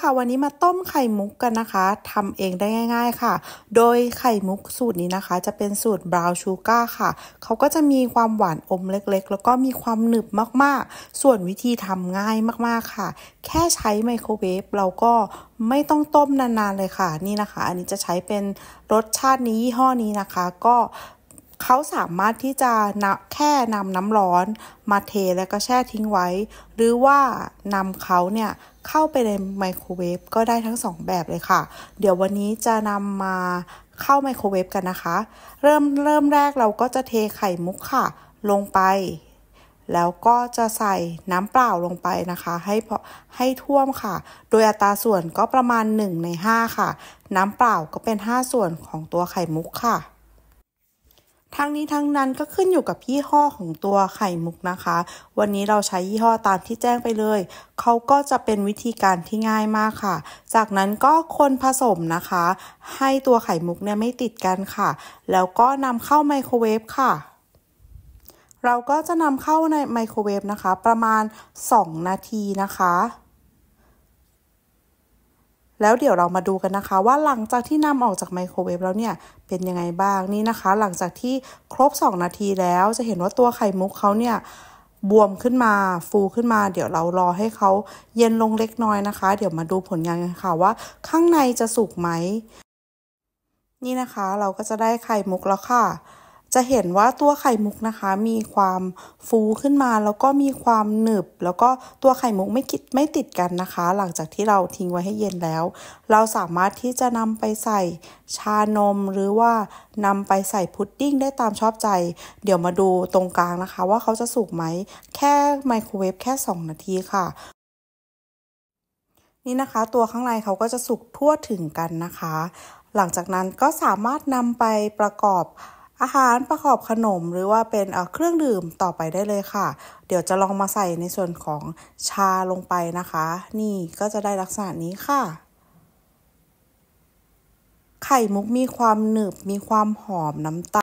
ค่ะวันนี้มาต้มไข่มุกกันนะคะทำเองได้ง่าย ๆค่ะ โดยไข่มุกสูตรนี้นะคะจะเป็นสูตรบราวน์ชูการ์ค่ะเขาก็จะมีความหวานอมเล็กๆ แล้วก็มีความหนึบมากๆ ส่วนวิธีทำง่ายมากๆค่ะ แค่ใช้ไมโครเวฟเราก็ไม่ต้องต้มนานๆเลยค่ะ นี่นะคะ อันนี้จะใช้เป็นรสชาตินี้ยี่ห้อนี้นะคะ ก็เขาสามารถที่จะนะแค่นำน้ำร้อนมาเทแล้วก็แช่ทิ้งไว้ หรือว่านำเขาเนี่ยเข้าไปในไมโครเวฟก็ได้ทั้ง 2 แบบเลยค่ะ เดี๋ยววันนี้จะนำมาเข้าไมโครเวฟกันนะคะ เริ่มเริ่มแรกเราก็จะเทไข่มุกค่ะ ลงไป แล้วก็จะใส่น้ำเปล่าลงไปนะคะ ให้ให้ท่วมค่ะ โดยอัตราส่วนก็ประมาณ 1 ใน 5 ค่ะ น้ำเปล่าก็เป็น 5 ส่วนของตัวไข่มุกค่ะทั้งนี้ทั้งนั้นก็ขึ้นอยู่กับยี่ห้อของตัวไข่มุกนะคะ วันนี้เราใช้ยี่ห้อตามที่แจ้งไปเลย เขาก็จะเป็นวิธีการที่ง่ายมากค่ะ จากนั้นก็คนผสมนะคะ ให้ตัวไข่มุกเนี่ยไม่ติดกันค่ะ แล้วก็นำเข้าไมโครเวฟค่ะ เราก็จะนำเข้าในไมโครเวฟนะคะประมาณ 2 นาทีนะคะแล้วเดี๋ยวเรามาดูกันนะคะ ว่าหลังจากที่นำออกจากไมโครเวฟแล้วเนี่ยเป็นยังไงบ้างนี่นะคะ หลังจากที่ครบ 2 นาทีแล้ว จะเห็นว่าตัวไข่มุกเขาเนี่ยบวมขึ้นมาฟูขึ้นมา เดี๋ยวเรารอให้เขาเย็นลงเล็กน้อยนะคะ เดี๋ยวมาดูผลงานกันค่ะ ว่าข้างในจะสุกไหมนี่นะคะเราก็จะได้ไข่มุกแล้วค่ะจะเห็นว่าตัวไข่มุกนะคะ มีความฟูขึ้นมาแล้วก็มีความหนึบแล้วก็ตัวไข่มุกไม่คิดไม่ติดกันนะคะ หลังจากที่เราทิ้งไว้ให้เย็นแล้ว เราสามารถที่จะนำไปใส่ชานม หรือว่านำไปใส่พุดดิ้งได้ตามชอบใจ เดี๋ยวมาดูตรงกลางนะคะ ว่าเขาจะสุกไหมแค่ไมโครเวฟแค่ 2 นาทีค่ะ นี่นะคะตัวข้างในเขาก็จะสุกทั่วถึงกันนะคะ หลังจากนั้นก็สามารถนำไปประกอบอาหารประกอบขนมหรือว่าเป็นเครื่องดื่มต่อไปได้เลยค่ะ เดี๋ยวจะลองมาใส่ในส่วนของชาลงไปนะคะ นี่ก็จะได้ลักษณะนี้ค่ะ ไข่มุกมีความหนึบมีความหอมน้ำตาล